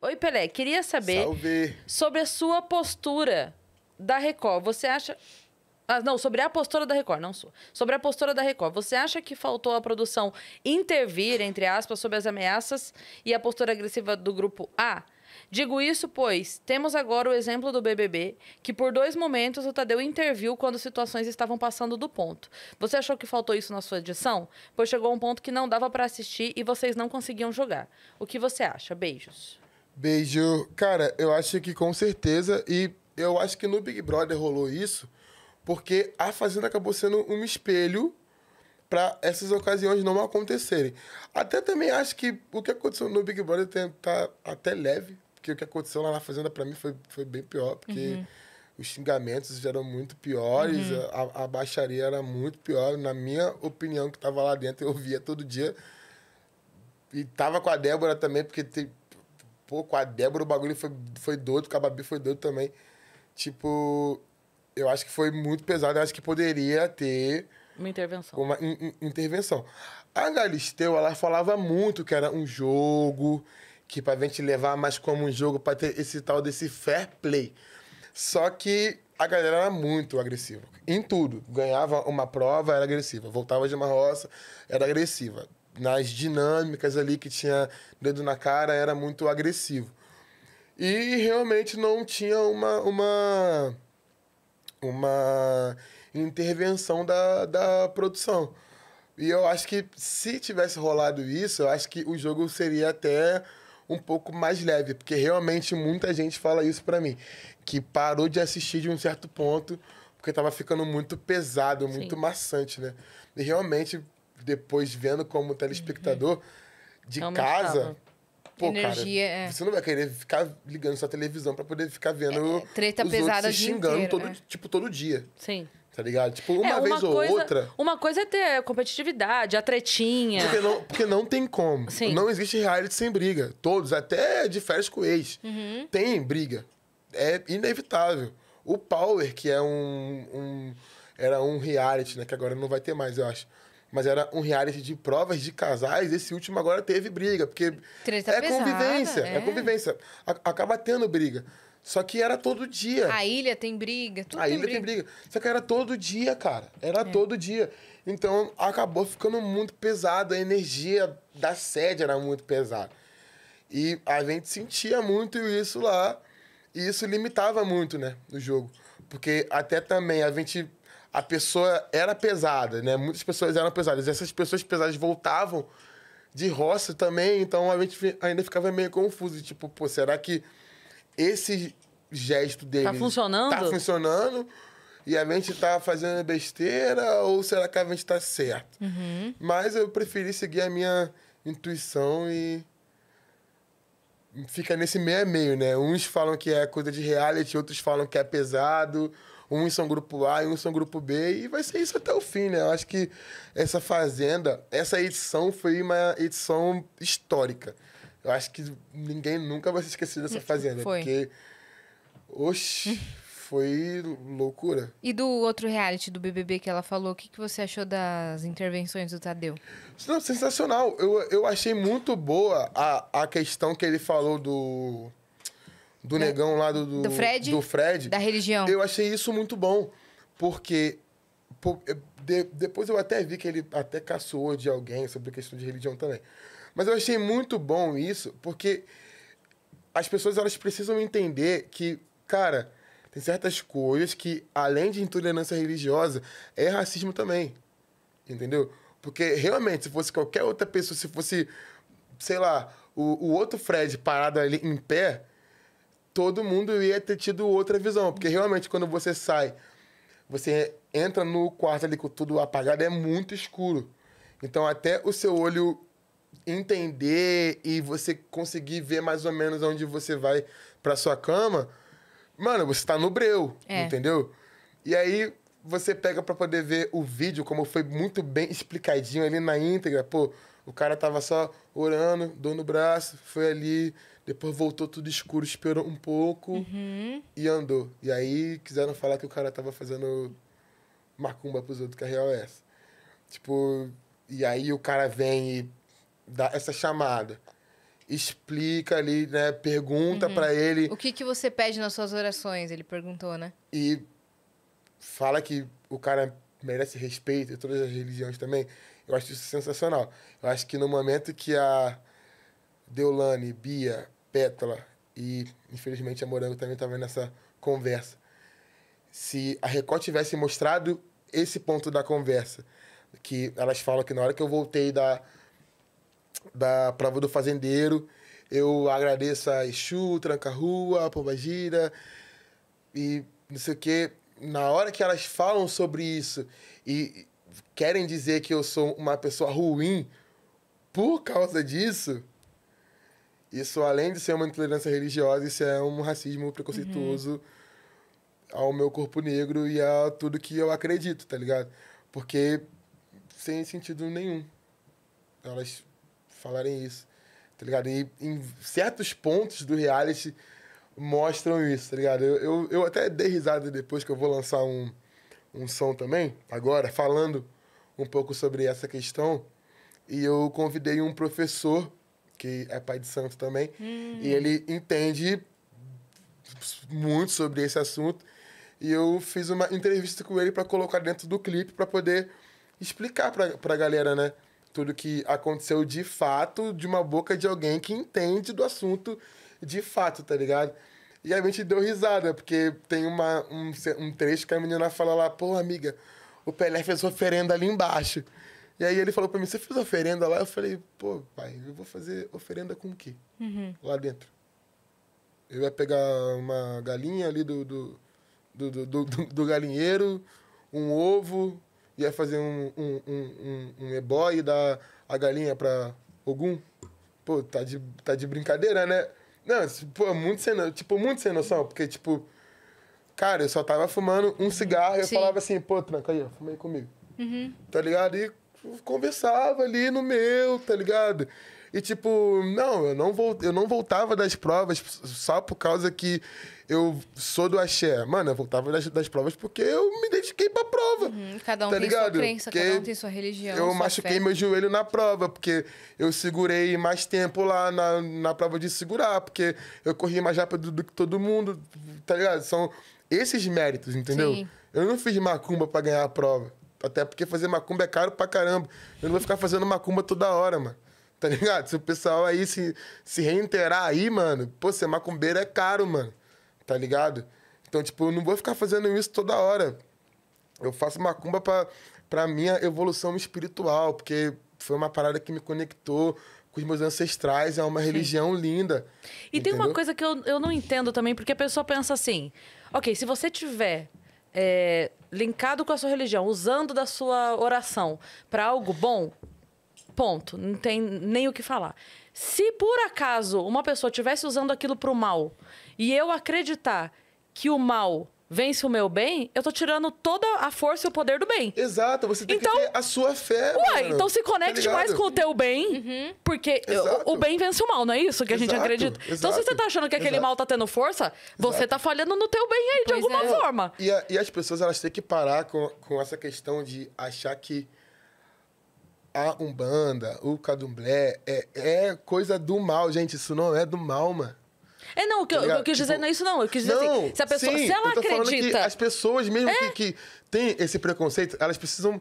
Oi, Pelé, queria saber Salve. sobre a sua postura da Record. Você acha. Ah, não, sobre a postura da Record, não sou. Sobre a postura da Record. Você acha que faltou a produção intervir, entre aspas, sobre as ameaças e a postura agressiva do grupo A? Digo isso, pois temos agora o exemplo do BBB, que por dois momentos o Tadeu interviu quando situações estavam passando do ponto. Você achou que faltou isso na sua edição? Pois chegou um ponto que não dava para assistir e vocês não conseguiam jogar. O que você acha? Beijos. Beijo. Cara, eu acho que com certeza, e eu acho que no Big Brother rolou isso, porque a Fazenda acabou sendo um espelho para essas ocasiões não acontecerem. Até também acho que o que aconteceu no Big Brother tem, tá até leve, porque o que aconteceu lá na Fazenda para mim foi, foi bem pior, porque uhum. os xingamentos eram muito piores, uhum. a, a, baixaria era muito pior. Na minha opinião, que estava lá dentro, eu via todo dia. E tava com a Débora também, porque tem, Pô, com a Débora o bagulho foi, foi doido, com a Babi foi doido também. Tipo, eu acho que foi muito pesado. Eu acho que poderia ter... Uma intervenção. Uma in, in, intervenção. A Galisteu, ela falava muito que era um jogo, que pra gente levar mais como um jogo, pra ter esse tal desse fair play. Só que a galera era muito agressiva. Em tudo. Ganhava uma prova, era agressiva. Voltava de uma roça, era agressiva nas dinâmicas ali que tinha dedo na cara, era muito agressivo. E realmente não tinha uma, uma, uma intervenção da, da produção. E eu acho que se tivesse rolado isso, eu acho que o jogo seria até um pouco mais leve, porque realmente muita gente fala isso para mim, que parou de assistir de um certo ponto porque tava ficando muito pesado, muito Sim. maçante, né? E realmente depois vendo como telespectador uhum. de casa. Pô, Energia, cara, é. você não vai querer ficar ligando sua televisão para poder ficar vendo é, é, treta os pesada outros se xingando inteiro, todo, é. tipo, todo dia. Sim. Tá ligado? Tipo, uma, é, uma vez coisa, ou outra. Uma coisa é ter competitividade, a tretinha. Porque não, porque não tem como. Sim. Não existe reality sem briga. Todos, até de férias com ex, uhum. tem briga. É inevitável. O Power, que é um, um. Era um reality, né? Que agora não vai ter mais, eu acho mas era um reality de provas de casais. Esse último agora teve briga, porque Treta é pesada, convivência, é, é convivência. acaba tendo briga. Só que era todo dia. A ilha tem briga, tudo A tem ilha briga. tem briga. Só que era todo dia, cara. Era é. todo dia. Então acabou ficando muito pesado. A energia da sede era muito pesada. E a gente sentia muito isso lá. E isso limitava muito, né, o jogo. Porque até também a gente a pessoa era pesada, né? Muitas pessoas eram pesadas. E essas pessoas pesadas voltavam de roça também, então a gente ainda ficava meio confuso. Tipo, pô, será que esse gesto dele... Tá funcionando? Tá funcionando e a gente tá fazendo besteira ou será que a gente tá certo? Uhum. Mas eu preferi seguir a minha intuição e fica nesse meio a meio, né? Uns falam que é coisa de reality, outros falam que é pesado, Uns são grupo A e uns são grupo B. E vai ser isso até o fim, né? Eu acho que essa Fazenda, essa edição foi uma edição histórica. Eu acho que ninguém nunca vai se esquecer dessa Fazenda. Foi. Porque. Oxi. foi loucura. E do outro reality do BBB que ela falou, o que, que você achou das intervenções do Tadeu? Não, sensacional. Eu, eu achei muito boa a, a questão que ele falou do do negão lá do, do, Fred, do Fred. Da religião. Eu achei isso muito bom. Porque. Por, é, de, depois eu até vi que ele até caçoou de alguém sobre questão de religião também. Mas eu achei muito bom isso, porque as pessoas elas precisam entender que, cara, tem certas coisas que, além de intolerância religiosa, é racismo também. Entendeu? Porque realmente, se fosse qualquer outra pessoa, se fosse, sei lá, o, o outro Fred parado ali em pé, todo mundo ia ter tido outra visão. Porque realmente, quando você sai, você entra no quarto ali com tudo apagado, é muito escuro. Então, até o seu olho entender e você conseguir ver mais ou menos onde você vai para sua cama, mano, você tá no breu, é. entendeu? E aí você pega para poder ver o vídeo, como foi muito bem explicadinho ali na íntegra, pô, o cara tava só orando, dor no braço, foi ali, depois voltou tudo escuro, esperou um pouco uhum. e andou. E aí quiseram falar que o cara tava fazendo macumba pros outros, que a real é essa. Tipo, e aí o cara vem e dá essa chamada. Explica ali, né? Pergunta uhum. para ele. O que, que você pede nas suas orações? Ele perguntou, né? E fala que o cara merece respeito, e todas as religiões também. Eu acho isso sensacional. Eu acho que no momento que a Deolane, Bia, Pétala e, infelizmente, a Morango também tá estava nessa conversa. Se a Record tivesse mostrado esse ponto da conversa, que elas falam que na hora que eu voltei da, da prova do fazendeiro, eu agradeço a Exu, Tranca-Rua, Pomba Pombagira e não sei o quê. Na hora que elas falam sobre isso e querem dizer que eu sou uma pessoa ruim por causa disso, isso, além de ser uma intolerância religiosa, isso é um racismo preconceituoso uhum. ao meu corpo negro e a tudo que eu acredito, tá ligado? Porque sem sentido nenhum elas falarem isso, tá ligado? E em certos pontos do reality mostram isso, tá ligado? Eu, eu, eu até dei risada depois que eu vou lançar um, um som também, agora, falando um pouco sobre essa questão. E eu convidei um professor que é pai de santo também, hum. e ele entende muito sobre esse assunto. E eu fiz uma entrevista com ele para colocar dentro do clipe para poder explicar para a galera, né? Tudo que aconteceu de fato, de uma boca de alguém que entende do assunto de fato, tá ligado? E a gente deu risada, porque tem uma, um, um trecho que a menina fala lá, pô, amiga, o Pelé fez oferenda ali embaixo. E aí ele falou para mim, você fez oferenda lá? Eu falei, pô, pai, eu vou fazer oferenda com o quê? Uhum. Lá dentro. Eu ia pegar uma galinha ali do, do, do, do, do, do galinheiro, um ovo, ia fazer um, um, um, um, um ebó e dar a galinha pra Ogum. Pô, tá de, tá de brincadeira, né? Não, pô muito sem, tipo, muito sem noção, porque, tipo, cara, eu só tava fumando um cigarro e eu falava assim, pô, tranca aí, fumei comigo. Uhum. Tá ligado? E conversava ali no meu, tá ligado? E tipo, não, eu não, eu não voltava das provas só por causa que eu sou do axé. Mano, eu voltava das, das provas porque eu me dediquei pra prova. Uhum, cada um tá tem ligado? sua crença, porque cada um tem sua religião. Eu sua machuquei fé. meu joelho na prova, porque eu segurei mais tempo lá na, na prova de segurar, porque eu corri mais rápido do que todo mundo, tá ligado? São esses méritos, entendeu? Sim. Eu não fiz macumba para ganhar a prova. Até porque fazer macumba é caro pra caramba. Eu não vou ficar fazendo macumba toda hora, mano. Tá ligado? Se o pessoal aí se, se reinterar aí, mano, pô, ser macumbeiro é caro, mano. Tá ligado? Então, tipo, eu não vou ficar fazendo isso toda hora. Eu faço macumba pra, pra minha evolução espiritual, porque foi uma parada que me conectou com os meus ancestrais, é uma Sim. religião linda. E entendeu? tem uma coisa que eu, eu não entendo também, porque a pessoa pensa assim: ok, se você tiver é, linkado com a sua religião, usando da sua oração para algo bom, ponto. Não tem nem o que falar. Se por acaso uma pessoa estivesse usando aquilo para o mal e eu acreditar que o mal vence o meu bem, eu tô tirando toda a força e o poder do bem. Exato, você tem então, que ter a sua fé. Ué, mano, então se tá conecte tá mais com o teu bem, uhum. porque o, o, bem vence o mal, não é isso que a gente Exato. acredita? Exato. então se você tá achando que aquele Exato. mal tá tendo força, você tá falhando no teu bem aí, pois de alguma é. forma. E, a, e, as pessoas, elas têm que parar com, com essa questão de achar que a Umbanda, o Cadumblé, é, é coisa do mal, gente. Isso não é do mal, mano. É, não, o que, tá eu, eu, quis dizer tipo, não é isso, não. Eu quis dizer assim, não, assim, se a pessoa. Sim, se ela acredita. as pessoas, mesmo é. que, que têm esse preconceito, elas precisam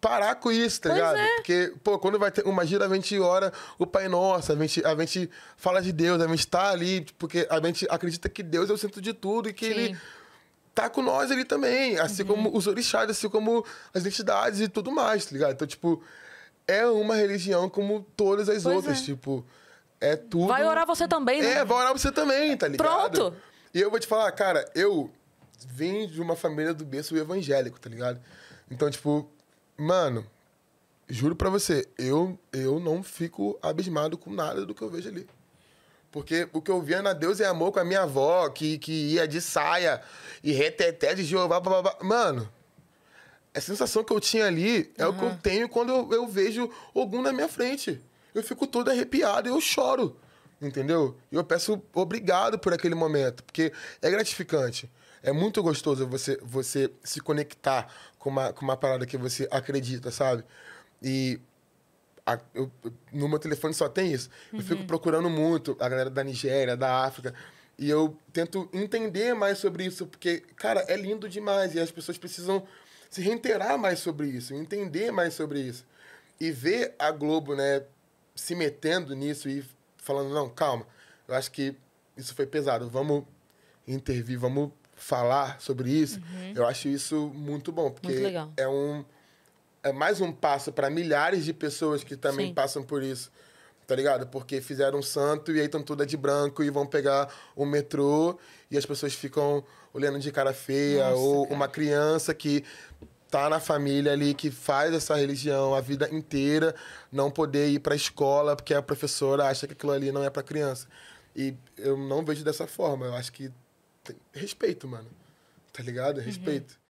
parar com isso, tá pois ligado? É. Porque, pô, quando vai ter uma gira, a gente ora o Pai Nosso, a gente, a gente fala de Deus, a gente tá ali, porque a gente acredita que Deus é o centro de tudo e que Sim. Ele tá com nós ali também, assim uhum. como os orixás, assim como as entidades e tudo mais, tá ligado? Então, tipo, é uma religião como todas as pois outras, é. tipo é tudo. Vai orar você também, né? É, vai orar você também, tá ligado? Pronto. E eu vou te falar, cara, eu vim de uma família do berço evangélico, tá ligado? Então, tipo, mano, juro pra você, eu, eu não fico abismado com nada do que eu vejo ali. Porque o que eu via na Deus é Amor com a minha avó, que, que ia de saia e reteté de Jeová, blá, blá, blá. Mano, a sensação que eu tinha ali é uhum. o que eu uhum. tenho quando eu, eu vejo algum na minha frente eu fico todo arrepiado, eu choro, entendeu? E eu peço obrigado por aquele momento, porque é gratificante. É muito gostoso você, você se conectar com uma, com uma parada que você acredita, sabe? E a, eu, no meu telefone só tem isso. Uhum. Eu fico uhum. procurando muito a galera da Nigéria, da África. E eu tento entender mais sobre isso, porque, cara, é lindo demais. E as pessoas precisam se reinterar mais sobre isso, entender mais sobre isso. E ver a Globo, né, se metendo nisso e falando, não, calma, eu acho que isso foi pesado, vamos intervir, vamos falar sobre isso. Uhum. Eu acho isso muito bom, porque muito é um é mais um passo para milhares de pessoas que também Sim. passam por isso. Tá ligado? Porque fizeram um santo e aí estão toda é de branco e vão pegar o metrô e as pessoas ficam olhando de cara feia Nossa, ou cara. uma criança que tá na família ali que faz essa religião a vida inteira, não poder ir para a escola porque a professora acha que aquilo ali não é para criança. E eu não vejo dessa forma. Eu acho que tem... respeito, mano. Tá ligado? Respeito. Uhum.